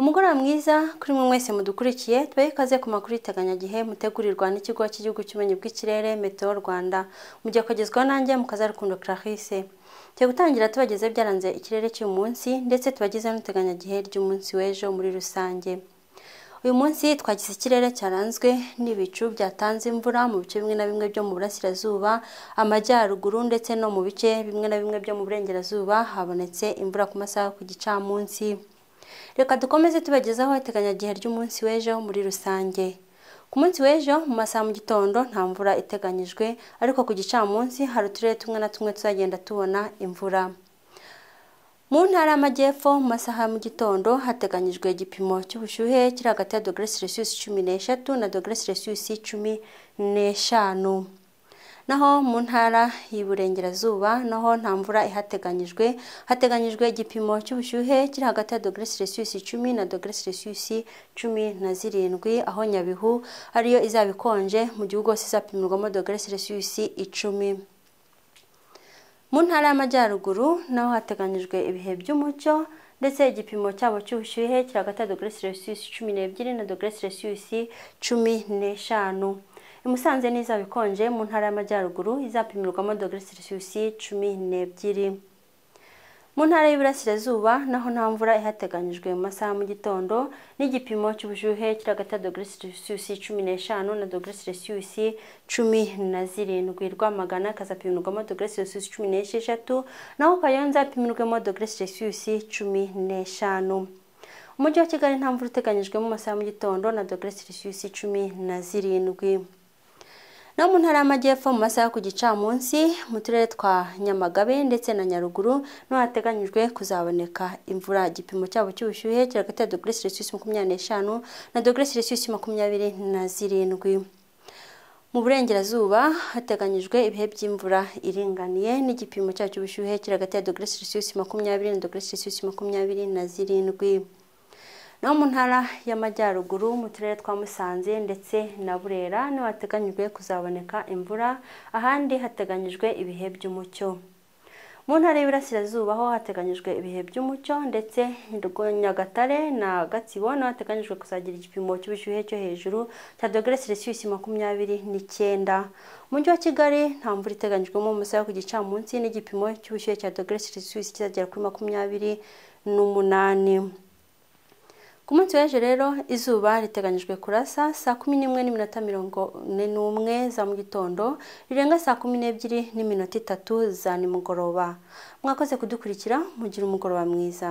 umugoroba mwiza kuri mwe mwese mudukurikiye twe ikaze ku makuru y'iteganyagihe mutegurirwa n'ikigo cy'igihugu cy'ubumenyi bw'ikirere meteo rwanda mujya kugezwaho nanjye mukaza rukundo clarisse tujya gutangira tubageze byaranze ikirere cy'uyu munsi ndetse tubagezeho n'iteganyagihe ry'umunsi w'ejo muri rusange uyu munsi twagize ikirere cyaranzwe n'ibicu byatanze imvura mu bice bimwe na bimwe byo mu burasirazuba amajyaruguru ndetse no mu bice bimwe na bimwe byo mu burengerazuba habonetse imvura ku masaha ku gicamunsi reka dukomeze tubagezaho iteganyagihe ry'umunsi w'ejo muri rusange ku munsi w'ejo mu masaha mu gitondo nta mvura iteganyijwe ariko ku gicamunsi hari uturere tumwe na tumwe tuzagenda tubona imvura mu ntara y'amajyepfo mu masaha mu gitondo hateganyijwe igipimo cy'ubushyuhe kiri hagati ya dogere celsius cumi n'eshatu na dogere celsius cumi n'eshanu naho mu ntara y'Iburengerazuba naho nta mvura ihateganyijwe hateganyijwe igipimo cy'ubushyuhe kiri hagati ya dogere Celsius icumi na dogere Celsius cumi na zirindwi aho Nyabihu ariyo izaba ikonje mu gihugu hose izapimirwamo dogere Celsius icumi mu ntara y'amajyaruguru naho hateganyijwe ibihe by'umucyo ndetse igipimo cyabo cy'ubushyuhe kiri hagati ya dogere Celsius cumi n'ebyiri na dogere Celsius cumi n'eshanu Musanze n'izaba bikonje mu ntara y'amajyaruguru izapimirwamo dogere selisiyusi cumi n'ebyiri mu ntara y'iburasirazuba naho nta mvura ihateganyijwe mu masaha mu gitondo n'igipimo cy'ubushyuhe kiragata dogere selisiyusi cumi n'eshanu na dogere selisiyusi cumi na zirindwi rwamagana kazapimirwamo dogere selisiyusi cumi n'esheshatu naho kayonza hapimirwamo dogere selisiyusi cumi n'eshanu umujyi wa kigali nta mvura uteganyijwe mu masaha mu gitondo na dogere selisiyusi cumi na zirindwi no mu ntara y'amajyepfo mu masaha ku gicamunsi mu turere twa nyamagabe ndetse na nyaruguru no hateganyijwe kuzaboneka imvura igipimo cyabo cy'ubushyuhe kiri hagati ya dogere selisiyusi makumyabiri n'eshanu na dogere selisiyusi makumyabiri na zirindwi mu burengerazuba hateganyijwe ibihe by'imvura iringaniye n'igipimo cyacyo cy'ubushyuhe kiri hagati ya dogere selisiyusi makumyabiri na dogere selisiyusi makumyabiri na zirindwi No mu ntara y'amajyaruguru mu turere twa musanze ndetse na burera niho hateganyijwe kuzaboneka imvura ahandi hateganyijwe ibihe by'umucyo mu ntara y'Iburasirazuba ho hateganyijwe ibihe by'umucyo ndetse Nyagatare na Gatsibo naho hateganyijwe kuzagira igipimo cy'ubushyuhe cyo hejuru cya dogere Celsius makumyabiri n'icyenda mu mujyi wa Kigali nta mvura iteganyijwemo mu masaha ku gicamunsi n'igipimo cy'ubushyuhe cya dogere Celsius kizagera kuri makumyabiri n'umunani ku munsi w'ejo rero izuba riteganyijwe kurasa saa kumi n'imwe n'iminota mirongo ine n'umwe za mu gitondo rirenga saa kumi n'ebyiri n'iminota itatu za nimugoroba mwakoze kudukurikira mugira umugoroba mwiza